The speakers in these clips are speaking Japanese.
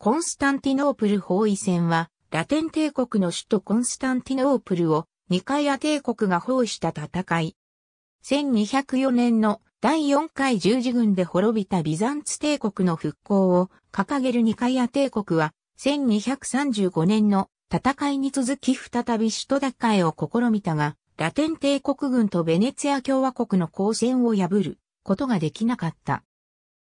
コンスタンティノープル包囲戦は、ラテン帝国の首都コンスタンティノープルをニカイア帝国が包囲した戦い。1204年の第4回十字軍で滅びたビザンツ帝国の復興を掲げるニカイア帝国は、1235年の戦いに続き再び首都奪回を試みたが、ラテン帝国軍とベネツィア共和国の交戦を破ることができなかった。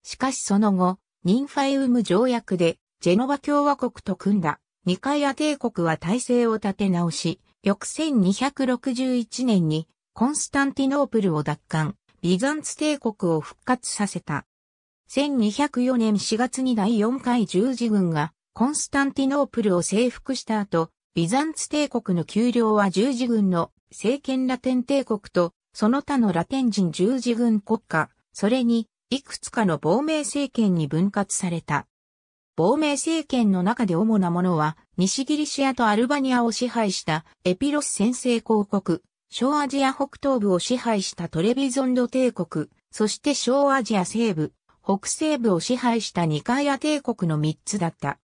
しかしその後、ニンファイウム条約でジェノバ共和国と組んだニカイア帝国は体制を立て直し、翌1261年にコンスタンティノープルを奪還、ビザンツ帝国を復活させた。1204年4月に第4回十字軍がコンスタンティノープルを征服した後、ビザンツ帝国の丘陵は十字軍の政権ラテン帝国とその他のラテン人十字軍国家、それにいくつかの亡命政権に分割された。亡命政権の中で主なものは、西ギリシアとアルバニアを支配したエピロス先制公国、小アジア北東部を支配したトレビゾンド帝国、そして小アジア西部、北西部を支配したニカイア帝国の3つだった。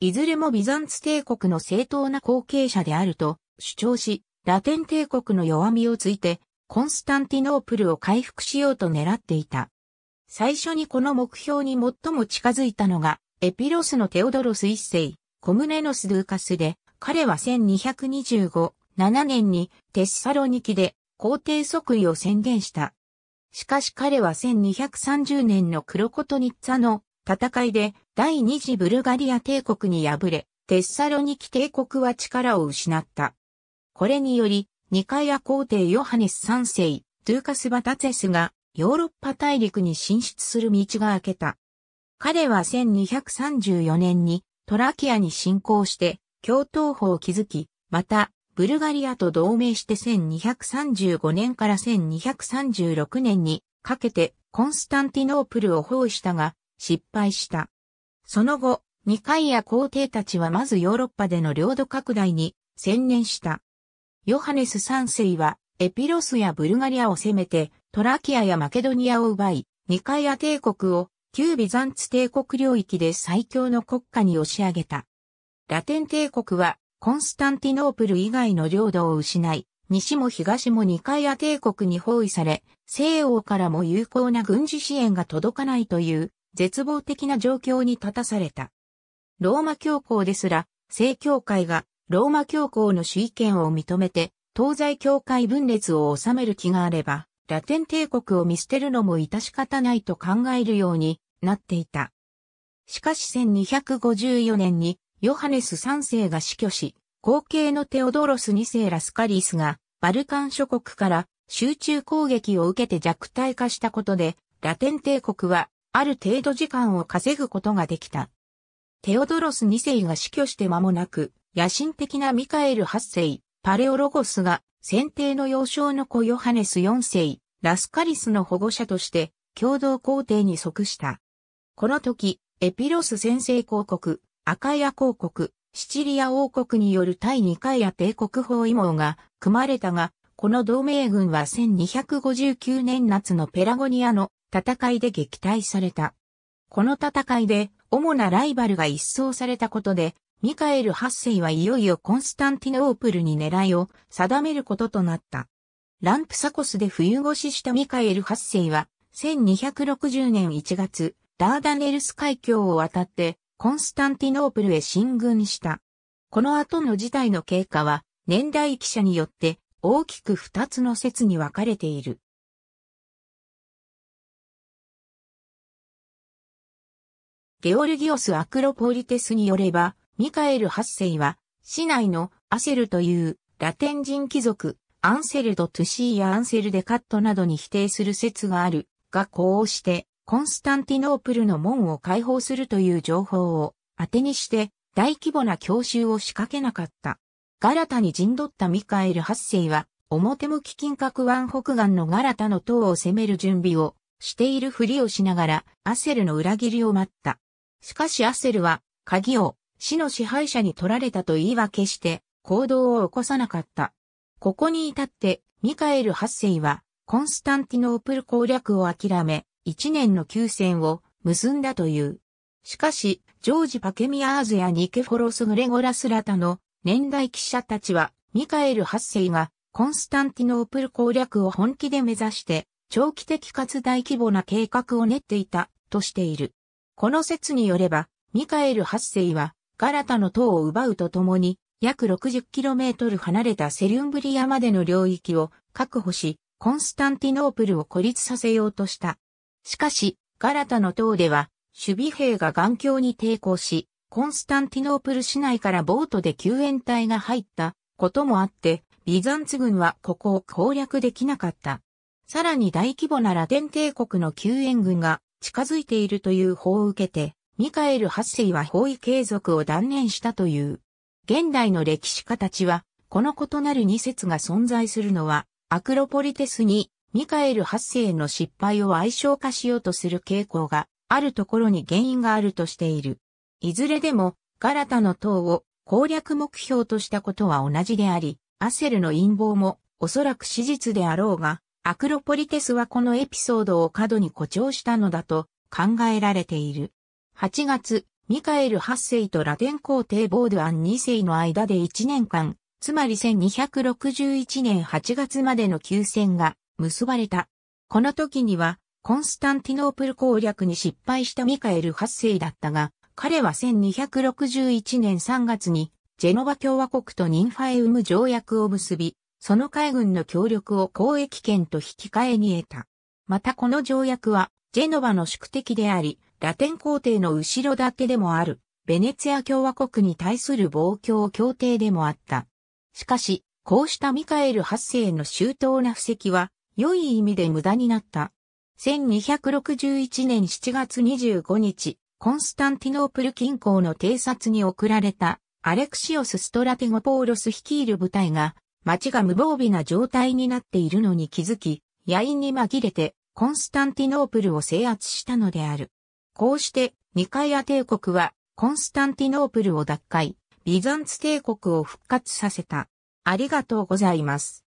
いずれもビザンツ帝国の正当な後継者であると主張し、ラテン帝国の弱みをついて、コンスタンティノープルを回復しようと狙っていた。最初にこの目標に最も近づいたのが、エピロスのテオドロス一世、コムネノス・ドゥーカスで、彼は1225、7年にテッサロニキで皇帝即位を宣言した。しかし彼は1230年のクロコトニッツァの戦いで第二次ブルガリア帝国に敗れ、テッサロニキ帝国は力を失った。これにより、ニカイア皇帝ヨハネス3世、ドゥーカス・バタツェスがヨーロッパ大陸に進出する道が開けた。彼は1234年にトラキアに侵攻して共闘法を築き、また、ブルガリアと同盟して1235年から1236年にかけてコンスタンティノープルを包囲したが失敗した。その後、ニカイア皇帝たちはまずヨーロッパでの領土拡大に専念した。ヨハネス三世はエピロスやブルガリアを攻めてトラキアやマケドニアを奪い、ニカイア帝国を旧ビザンツ帝国領域で最強の国家に押し上げた。ラテン帝国はコンスタンティノープル以外の領土を失い、西も東もニカイア帝国に包囲され、西欧からも有効な軍事支援が届かないという絶望的な状況に立たされた。ローマ教皇ですら、正教会がローマ教皇の主意権を認めて、東西教会分裂を収める気があれば、ラテン帝国を見捨てるのも致し方ないと考えるようになっていた。しかし1254年にヨハネス3世が死去し、後継のテオドロス2世ラスカリスがバルカン諸国から集中攻撃を受けて弱体化したことで、ラテン帝国はある程度時間を稼ぐことができた。テオドロス2世が死去して間もなく、野心的なミカエル8世、パレオロゴスが選定の幼少の子ヨハネス4世、ラスカリスの保護者として共同皇帝に即した。この時、エピロス先制公国、アカイア公国、シチリア王国による第2回ア帝国包囲網が組まれたが、この同盟軍は1259年夏のペラゴニアの戦いで撃退された。この戦いで主なライバルが一掃されたことでミカエル8世はいよいよコンスタンティノープルに狙いを定めることとなった。ランプサコスで冬越ししたミカエル8世は、1260年1月、ダーダネルス海峡を渡って、コンスタンティノープルへ進軍した。この後の事態の経過は、年代記者によって大きく2つの説に分かれている。ゲオルギオス・アクロポリテスによれば、ミカエル八世は、市内のアセルというラテン人貴族、アンセルド・トゥシーやアンセル・デ・カットなどに否定する説がある、がこうして、コンスタンティノープルの門を解放するという情報を当てにして、大規模な教習を仕掛けなかった。ガラタに陣取ったミカエル八世は、表向き金閣湾北岸のガラタの塔を攻める準備をしているふりをしながら、アセルの裏切りを待った。しかしアセルは、鍵を死の支配者に取られたと言い訳して行動を起こさなかった。ここに至ってミカエル8世はコンスタンティノープル攻略を諦め一年の休戦を結んだという。しかし、ジョージ・パケミアーズやニケフォロス・グレゴラスラタの年代記者たちはミカエル8世がコンスタンティノープル攻略を本気で目指して長期的かつ大規模な計画を練っていたとしている。この説によればミカエル8世はガラタの塔を奪うとともに、約 60km 離れたセリュンブリアまでの領域を確保し、コンスタンティノープルを孤立させようとした。しかし、ガラタの塔では、守備兵が眼鏡に抵抗し、コンスタンティノープル市内からボートで救援隊が入ったこともあって、ビザンツ軍はここを攻略できなかった。さらに大規模なラテン帝国の救援軍が近づいているという法を受けて、ミカエル8世は包囲継続を断念したという。現代の歴史家たちは、この異なる二説が存在するのは、アクロポリテスにミカエル8世の失敗を相性化しようとする傾向があるところに原因があるとしている。いずれでも、ガラタの塔を攻略目標としたことは同じであり、アセルの陰謀もおそらく史実であろうが、アクロポリテスはこのエピソードを過度に誇張したのだと考えられている。8月、ミカエル8世とラテン皇帝ボードアン2世の間で1年間、つまり1261年8月までの休戦が結ばれた。この時には、コンスタンティノープル攻略に失敗したミカエル8世だったが、彼は1261年3月に、ジェノバ共和国とニンファエウム条約を結び、その海軍の協力を交易権と引き換えに得た。またこの条約は、ジェノバの宿敵であり、ラテン皇帝の後ろ盾でもある、ベネツィア共和国に対する防共協定でもあった。しかし、こうしたミカエル8世の周到な布石は、良い意味で無駄になった。1261年7月25日、コンスタンティノープル近郊の偵察に送られた、アレクシオス・ストラテゴポーロス率いる部隊が、町が無防備な状態になっているのに気づき、野因に紛れて、コンスタンティノープルを制圧したのである。こうしてニカイア帝国はコンスタンティノープルを奪回、ビザンツ帝国を復活させた。ありがとうございます。